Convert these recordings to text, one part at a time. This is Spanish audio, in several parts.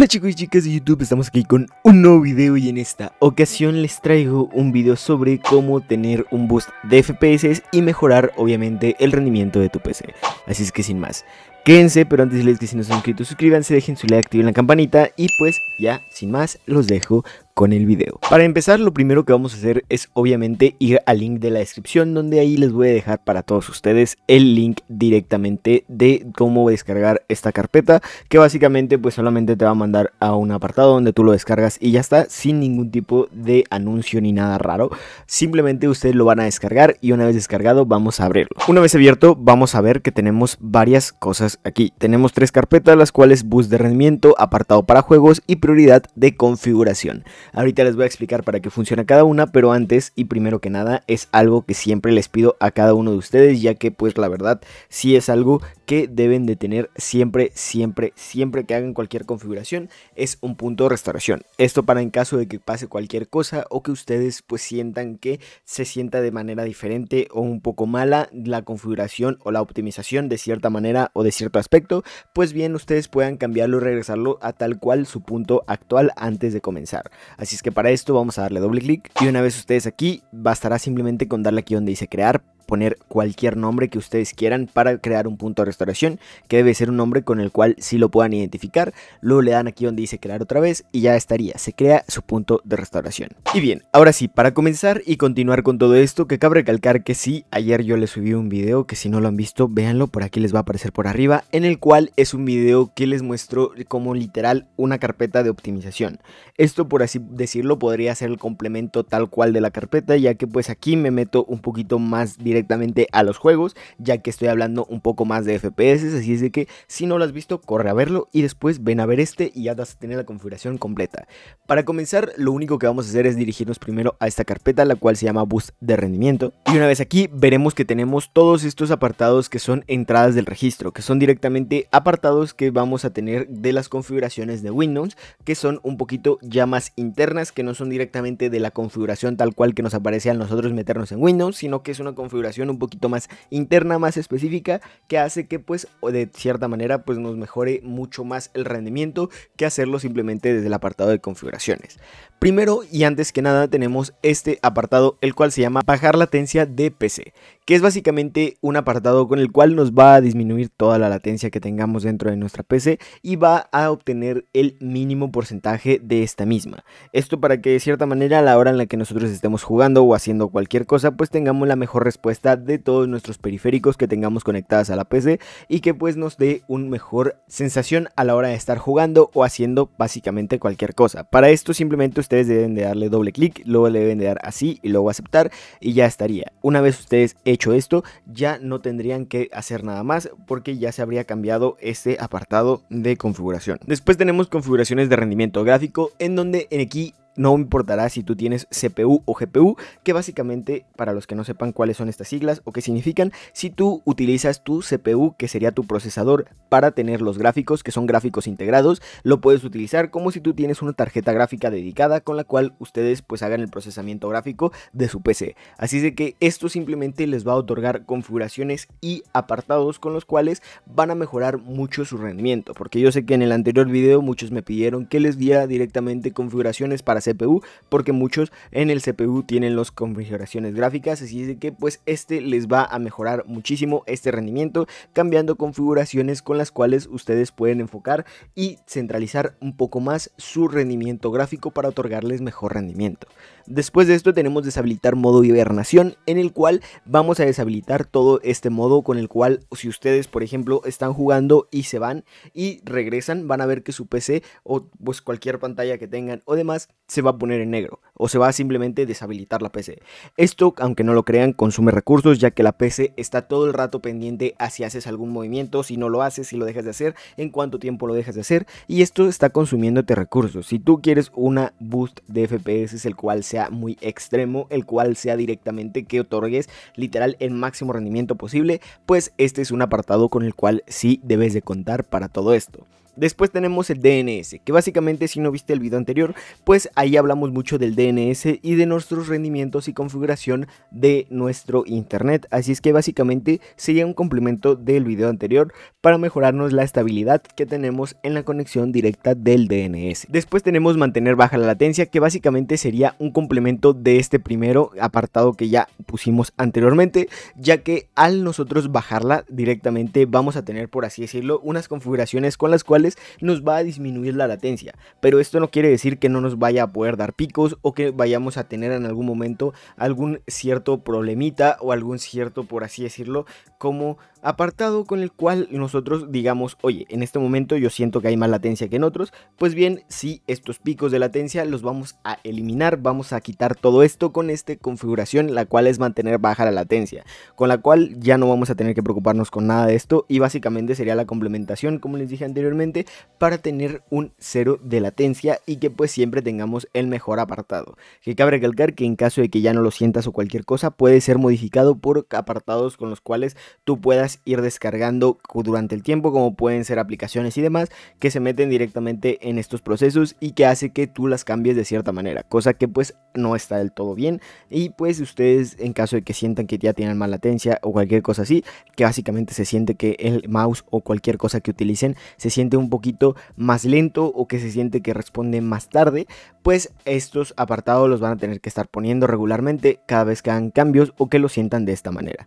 Hola chicos y chicas de YouTube, estamos aquí con un nuevo video y en esta ocasión les traigo un video sobre cómo tener un boost de FPS y mejorar obviamente el rendimiento de tu PC. Así es que sin más, quédense, pero antes les que si no han suscritos suscríbanse, dejen su like, activen la campanita y pues ya, sin más, los dejo el video. Para empezar, lo primero que vamos a hacer es obviamente ir al link de la descripción, donde ahí les voy a dejar para todos ustedes el link directamente de cómo descargar esta carpeta, que básicamente pues solamente te va a mandar a un apartado donde tú lo descargas y ya está, sin ningún tipo de anuncio ni nada raro. Simplemente ustedes lo van a descargar y una vez descargado vamos a abrirlo. Una vez abierto vamos a ver que tenemos varias cosas aquí. Tenemos tres carpetas, las cuales bus de rendimiento, apartado para juegos y prioridad de configuración. Ahorita les voy a explicar para qué funciona cada una, pero antes y primero que nada es algo que siempre les pido a cada uno de ustedes, ya que pues la verdad sí es algo que deben de tener siempre, siempre, siempre que hagan cualquier configuración es un punto de restauración. Esto para en caso de que pase cualquier cosa o que ustedes pues sientan que se sienta de manera diferente o un poco mala la configuración o la optimización de cierta manera o de cierto aspecto, pues bien ustedes puedan cambiarlo y regresarlo a tal cual su punto actual antes de comenzar. Así es que para esto vamos a darle doble clic y una vez ustedes aquí bastará simplemente con darle aquí donde dice crear poner cualquier nombre que ustedes quieran para crear un punto de restauración, que debe ser un nombre con el cual si lo puedan identificar. Luego le dan aquí donde dice crear otra vez y ya estaría, se crea su punto de restauración. Y bien, ahora sí, para comenzar y continuar con todo esto, que cabe recalcar que sí, ayer yo les subí un video que si no lo han visto, véanlo, por aquí les va a aparecer por arriba, en el cual es un video que les muestro como literal una carpeta de optimización. Esto por así decirlo podría ser el complemento tal cual de la carpeta, ya que pues aquí me meto un poquito más directamente a los juegos, ya que estoy hablando un poco más de FPS, así es de que si no lo has visto, corre a verlo y después ven a ver este y ya vas a tener la configuración completa. Para comenzar, lo único que vamos a hacer es dirigirnos primero a esta carpeta, la cual se llama Boost de rendimiento. Y una vez aquí, veremos que tenemos todos estos apartados que son entradas del registro, que son directamente apartados que vamos a tener de las configuraciones de Windows, que son un poquito ya más internas, que no son directamente de la configuración tal cual que nos aparece a nosotros meternos en Windows, sino que es una configuración un poquito más interna, más específica, que hace que pues de cierta manera pues nos mejore mucho más el rendimiento que hacerlo simplemente desde el apartado de configuraciones. Primero y antes que nada tenemos este apartado el cual se llama bajar latencia de PC, que es básicamente un apartado con el cual nos va a disminuir toda la latencia que tengamos dentro de nuestra PC y va a obtener el mínimo porcentaje de esta misma. Esto para que de cierta manera a la hora en la que nosotros estemos jugando o haciendo cualquier cosa, pues tengamos la mejor respuesta de todos nuestros periféricos que tengamos conectadas a la PC y que pues nos dé una mejor sensación a la hora de estar jugando o haciendo básicamente cualquier cosa. Para esto simplemente ustedes deben de darle doble clic, luego le deben de dar así y luego aceptar y ya estaría. Una vez ustedes esto, ya no tendrían que hacer nada más porque ya se habría cambiado este apartado de configuración. Después tenemos configuraciones de rendimiento gráfico en donde en aquí no importará si tú tienes CPU o GPU, que básicamente, para los que no sepan cuáles son estas siglas o qué significan, si tú utilizas tu CPU, que sería tu procesador, para tener los gráficos, que son gráficos integrados, lo puedes utilizar como si tú tienes una tarjeta gráfica dedicada con la cual ustedes pues hagan el procesamiento gráfico de su PC. Así de que esto simplemente les va a otorgar configuraciones y apartados con los cuales van a mejorar mucho su rendimiento, porque yo sé que en el anterior video muchos me pidieron que les diera directamente configuraciones para CPU, porque muchos en el CPU tienen las configuraciones gráficas, así es que pues este les va a mejorar muchísimo este rendimiento, cambiando configuraciones con las cuales ustedes pueden enfocar y centralizar un poco más su rendimiento gráfico para otorgarles mejor rendimiento. Después de esto tenemos deshabilitar modo hibernación, en el cual vamos a deshabilitar todo este modo con el cual si ustedes por ejemplo están jugando y se van y regresan, van a ver que su PC o pues cualquier pantalla que tengan o demás se va a poner en negro o se va a simplemente deshabilitar la PC. Esto, aunque no lo crean, consume recursos ya que la PC está todo el rato pendiente a si haces algún movimiento, si no lo haces, si lo dejas de hacer, en cuánto tiempo lo dejas de hacer y esto está consumiéndote recursos. Si tú quieres una boost de FPS el cual sea muy extremo, el cual sea directamente que otorgues literal el máximo rendimiento posible, pues este es un apartado con el cual sí debes de contar para todo esto. Después tenemos el DNS, que básicamente si no viste el video anterior, pues ahí hablamos mucho del DNS y de nuestros rendimientos y configuración de nuestro internet. Así es que básicamente sería un complemento del video anterior para mejorarnos la estabilidad que tenemos en la conexión directa del DNS. Después tenemos mantener baja la latencia que básicamente sería un complemento de este primero apartado que ya pusimos anteriormente ya que al nosotros bajarla directamente vamos a tener por así decirlo unas configuraciones con las cuales nos va a disminuir la latencia pero esto no quiere decir que no nos vaya a poder dar picos o que vayamos a tener en algún momento algún cierto problemita o algún cierto, por así decirlo, como apartado con el cual nosotros digamos, oye, en este momento yo siento que hay más latencia que en otros, pues bien, si estos picos de latencia los vamos a eliminar, vamos a quitar todo esto con esta configuración, la cual es mantener baja la latencia, con la cual ya no vamos a tener que preocuparnos con nada de esto y básicamente sería la complementación, como les dije anteriormente, para tener un cero de latencia y que pues siempre tengamos el mejor apartado. Que cabe recalcar que en caso de que ya no lo sientas o cualquier cosa, puede ser modificado por apartados con los cuales tú puedas ir descargando durante el tiempo, como pueden ser aplicaciones y demás, que se meten directamente en estos procesos y que hace que tú las cambies de cierta manera, cosa que pues no está del todo bien. Y pues ustedes, en caso de que sientan que ya tienen mala latencia o cualquier cosa así, que básicamente se siente que el mouse o cualquier cosa que utilicen se siente un poquito más lento o que se siente que responde más tarde, pues estos apartados los van a tener que estar poniendo regularmente cada vez que hagan cambios o que lo sientan de esta manera.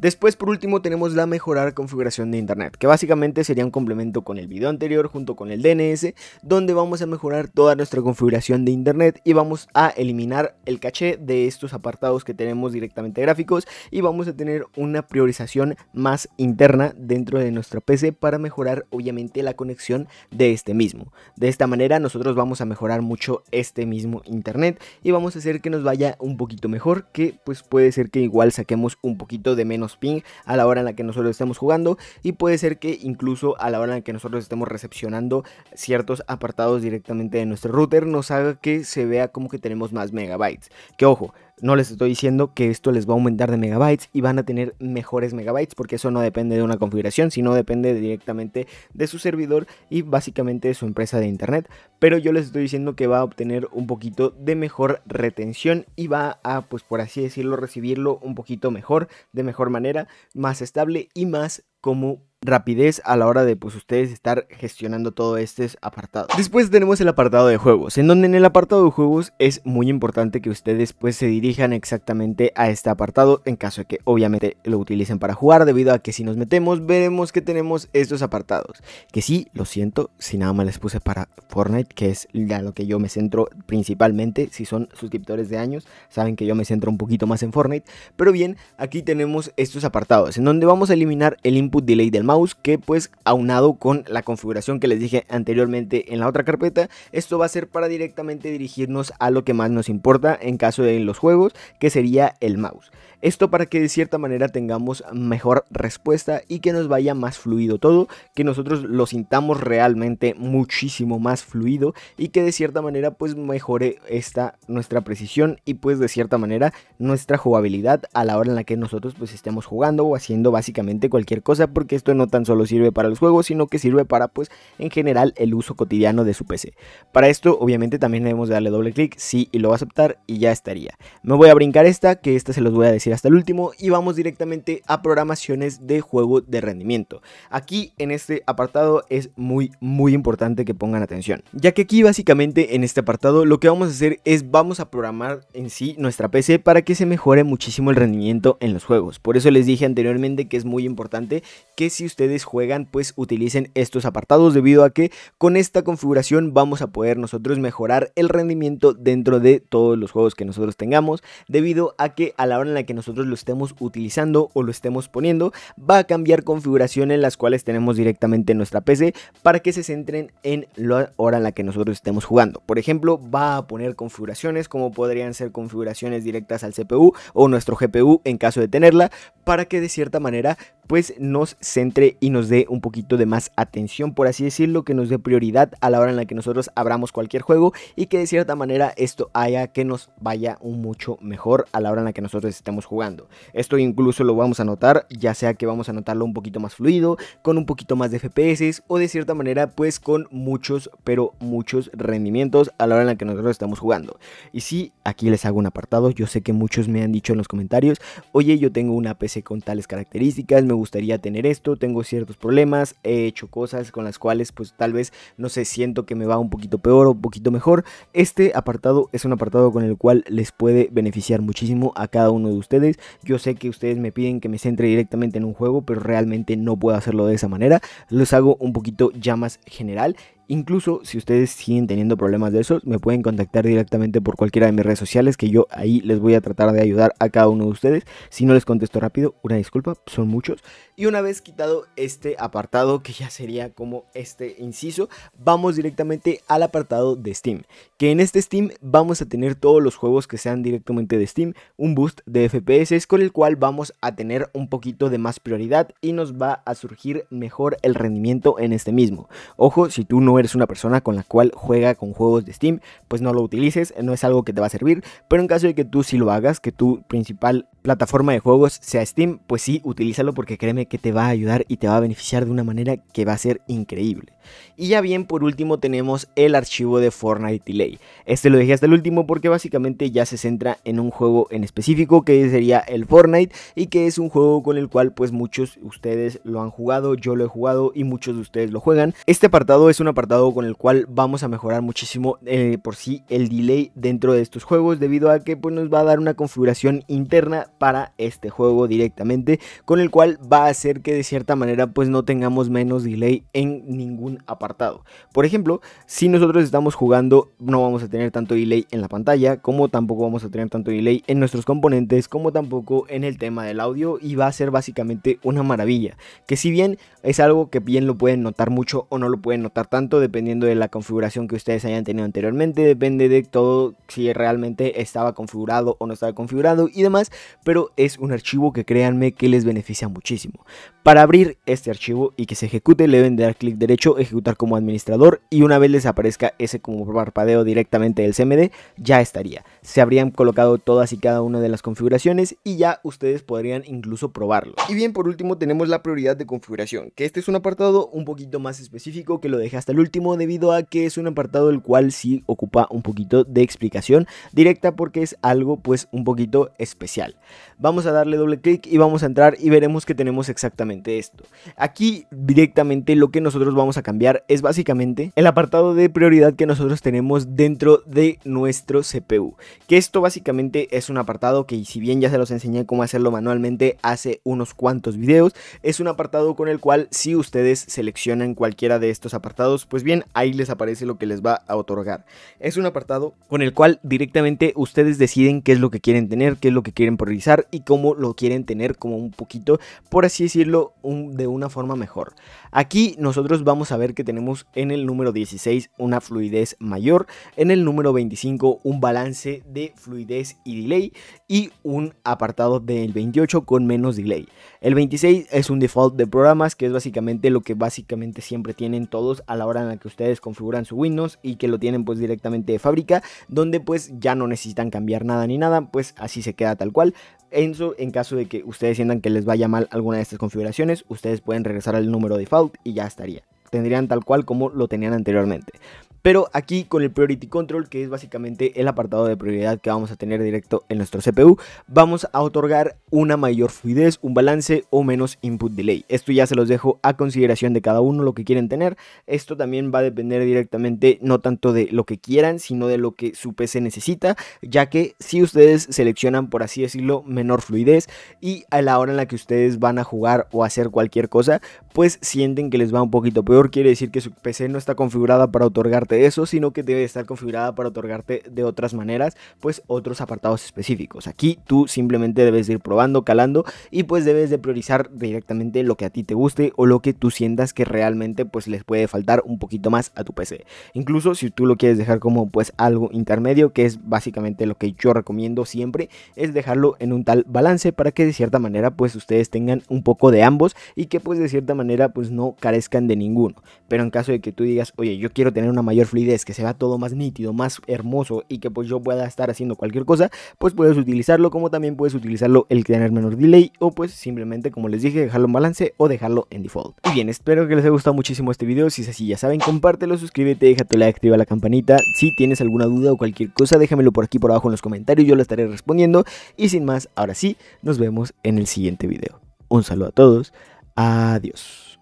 Después, por último, tenemos la mejorar configuración de internet, que básicamente sería un complemento con el video anterior junto con el DNS, donde vamos a mejorar toda nuestra configuración de internet y vamos a eliminar el caché de estos apartados que tenemos directamente gráficos y vamos a tener una priorización más interna dentro de nuestra PC para mejorar obviamente la conexión de este mismo. De esta manera nosotros vamos a mejorar mucho este mismo internet y vamos a hacer que nos vaya un poquito mejor, que pues puede ser que igual saquemos un poquito de menos ping a la hora en la que nosotros estemos jugando y puede ser que incluso a la hora en la que nosotros estemos recepcionando ciertos apartados directamente de nuestro router nos haga que se vea como que tenemos más megabytes. Que ojo, no les estoy diciendo que esto les va a aumentar de megabytes y van a tener mejores megabytes porque eso no depende de una configuración, sino depende directamente de su servidor y básicamente de su empresa de internet. Pero yo les estoy diciendo que va a obtener un poquito de mejor retención y va a, pues por así decirlo, recibirlo un poquito mejor, de mejor manera, más estable y más como rapidez a la hora de pues ustedes estar gestionando todo estos apartados Después tenemos el apartado de juegos, en donde en el apartado de juegos es muy importante que ustedes pues se dirijan exactamente a este apartado en caso de que obviamente lo utilicen para jugar debido a que si nos metemos veremos que tenemos estos apartados, que sí, lo siento, si nada más les puse para Fortnite, que es ya lo que yo me centro principalmente, si son suscriptores de años, saben que yo me centro un poquito más en Fortnite, pero bien, aquí tenemos estos apartados en donde vamos a eliminar el input delay del mouse que pues aunado con la configuración que les dije anteriormente en la otra carpeta, esto va a ser para directamente dirigirnos a lo que más nos importa en caso de los juegos, que sería el mouse. Esto para que de cierta manera tengamos mejor respuesta y que nos vaya más fluido todo, que nosotros lo sintamos realmente muchísimo más fluido y que de cierta manera pues mejore esta nuestra precisión y pues de cierta manera nuestra jugabilidad a la hora en la que nosotros pues estemos jugando o haciendo básicamente cualquier cosa porque esto no no tan solo sirve para los juegos, sino que sirve para, pues, en general el uso cotidiano de su PC. Para esto, obviamente, también debemos darle doble clic, sí, y lo va a aceptar y ya estaría. Me voy a brincar esta, que esta se los voy a decir hasta el último, y vamos directamente a programaciones de juego de rendimiento. Aquí, en este apartado, es muy, muy importante que pongan atención, ya que aquí, básicamente, en este apartado, lo que vamos a hacer es, vamos a programar en sí nuestra PC para que se mejore muchísimo el rendimiento en los juegos. Por eso les dije anteriormente que es muy importante que si ustedes juegan pues utilicen estos apartados debido a que con esta configuración vamos a poder nosotros mejorar el rendimiento dentro de todos los juegos que nosotros tengamos debido a que a la hora en la que nosotros lo estemos utilizando o lo estemos poniendo va a cambiar configuración en las cuales tenemos directamente nuestra PC para que se centren en la hora en la que nosotros estemos jugando. Por ejemplo va a poner configuraciones como podrían ser configuraciones directas al CPU o nuestro GPU en caso de tenerla para que de cierta manera pues nos centre y nos dé un poquito de más atención, por así decirlo, que nos dé prioridad a la hora en la que nosotros abramos cualquier juego y que de cierta manera esto haya que nos vaya un mucho mejor a la hora en la que nosotros estemos jugando. Esto incluso lo vamos a notar, ya sea que vamos a notarlo un poquito más fluido, con un poquito más de FPS o de cierta manera pues con muchos, pero muchos rendimientos a la hora en la que nosotros estamos jugando. Y sí, aquí les hago un apartado, yo sé que muchos me han dicho en los comentarios, oye yo tengo una PC con tales características, me gusta gustaría tener esto, tengo ciertos problemas, he hecho cosas con las cuales pues tal vez, no sé, siento que me va un poquito peor o un poquito mejor. Este apartado es un apartado con el cual les puede beneficiar muchísimo a cada uno de ustedes. Yo sé que ustedes me piden que me centre directamente en un juego, pero realmente no puedo hacerlo de esa manera. Los hago un poquito ya más general Incluso si ustedes siguen teniendo problemas de esos, me pueden contactar directamente por cualquiera de mis redes sociales que yo ahí les voy a tratar de ayudar a cada uno de ustedes. Si no les contesto rápido, una disculpa, son muchos. Y una vez quitado este apartado, que ya sería como este inciso, vamos directamente al apartado de Steam. Que en este Steam vamos a tener todos los juegos que sean directamente de Steam, un boost de FPS con el cual vamos a tener un poquito de más prioridad y nos va a surgir mejor el rendimiento en este mismo. Ojo, si tú no eres una persona con la cual juega con juegos de Steam, pues no lo utilices, no es algo que te va a servir, pero en caso de que tú sí lo hagas, que tu principal plataforma de juegos, sea Steam, pues sí, utilízalo porque créeme que te va a ayudar y te va a beneficiar de una manera que va a ser increíble. Y ya bien, por último tenemos el archivo de Fortnite Delay. Este lo dejé hasta el último porque básicamente ya se centra en un juego en específico que sería el Fortnite y que es un juego con el cual pues muchos de ustedes lo han jugado, yo lo he jugado y muchos de ustedes lo juegan. Este apartado es un apartado con el cual vamos a mejorar muchísimo eh, por sí el delay dentro de estos juegos debido a que pues nos va a dar una configuración interna para este juego directamente, con el cual va a hacer que de cierta manera pues no tengamos menos delay en ningún apartado. Por ejemplo, si nosotros estamos jugando no vamos a tener tanto delay en la pantalla, como tampoco vamos a tener tanto delay en nuestros componentes, como tampoco en el tema del audio y va a ser básicamente una maravilla, que si bien es algo que bien lo pueden notar mucho o no lo pueden notar tanto dependiendo de la configuración que ustedes hayan tenido anteriormente, depende de todo si realmente estaba configurado o no estaba configurado y demás, pero es un archivo que créanme que les beneficia muchísimo. Para abrir este archivo y que se ejecute le deben dar clic derecho, ejecutar como administrador y una vez les aparezca ese como parpadeo directamente del CMD, ya estaría. Se habrían colocado todas y cada una de las configuraciones y ya ustedes podrían incluso probarlo. Y bien, por último tenemos la prioridad de configuración, que este es un apartado un poquito más específico que lo dejé hasta el último debido a que es un apartado el cual sí ocupa un poquito de explicación directa porque es algo pues un poquito especial. Vamos a darle doble clic y vamos a entrar y veremos que tenemos exactamente esto. Aquí directamente lo que nosotros vamos a cambiar es básicamente el apartado de prioridad que nosotros tenemos dentro de nuestro CPU. Que esto básicamente es un apartado que si bien ya se los enseñé cómo hacerlo manualmente hace unos cuantos videos, es un apartado con el cual si ustedes seleccionan cualquiera de estos apartados, pues bien, ahí les aparece lo que les va a otorgar. Es un apartado con el cual directamente ustedes deciden qué es lo que quieren tener, qué es lo que quieren priorizar y cómo lo quieren tener como un poquito, por así decirlo, de una forma mejor. Aquí nosotros vamos a ver que tenemos en el número 16 una fluidez mayor, en el número 25 un balance de fluidez y delay y un apartado del 28 con menos delay. El 26 es un default de programas que es básicamente lo que básicamente siempre tienen todos a la hora en la que ustedes configuran su Windows y que lo tienen pues directamente de fábrica, donde pues ya no necesitan cambiar nada ni nada, pues así se queda tal cual en caso de que ustedes sientan que les vaya mal alguna de estas configuraciones, ustedes pueden regresar al número default y ya estaría. Tendrían tal cual como lo tenían anteriormente. Pero aquí con el Priority Control, que es básicamente el apartado de prioridad que vamos a tener directo en nuestro CPU, vamos a otorgar una mayor fluidez, un balance o menos input delay. Esto ya se los dejo a consideración de cada uno lo que quieren tener. Esto también va a depender directamente no tanto de lo que quieran, sino de lo que su PC necesita, ya que si ustedes seleccionan, por así decirlo, menor fluidez y a la hora en la que ustedes van a jugar o hacer cualquier cosa, pues sienten que les va un poquito peor. Quiere decir que su PC no está configurada para otorgar de eso, sino que debe estar configurada para otorgarte de otras maneras, pues otros apartados específicos. Aquí tú simplemente debes ir probando, calando y pues debes de priorizar directamente lo que a ti te guste o lo que tú sientas que realmente pues les puede faltar un poquito más a tu PC. Incluso si tú lo quieres dejar como pues algo intermedio, que es básicamente lo que yo recomiendo siempre, es dejarlo en un tal balance para que de cierta manera pues ustedes tengan un poco de ambos y que pues de cierta manera pues no carezcan de ninguno. Pero en caso de que tú digas, oye, yo quiero tener una mayor fluidez, que se vea todo más nítido, más hermoso y que pues yo pueda estar haciendo cualquier cosa, pues puedes utilizarlo como también puedes utilizarlo el tener menor delay o pues simplemente como les dije dejarlo en balance o dejarlo en default. Y bien, espero que les haya gustado muchísimo este video, si es así ya saben compártelo, suscríbete, deja tu like, activa la campanita, si tienes alguna duda o cualquier cosa déjamelo por aquí por abajo en los comentarios, yo lo estaré respondiendo y sin más, ahora sí, nos vemos en el siguiente video. Un saludo a todos, adiós.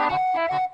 Thank you.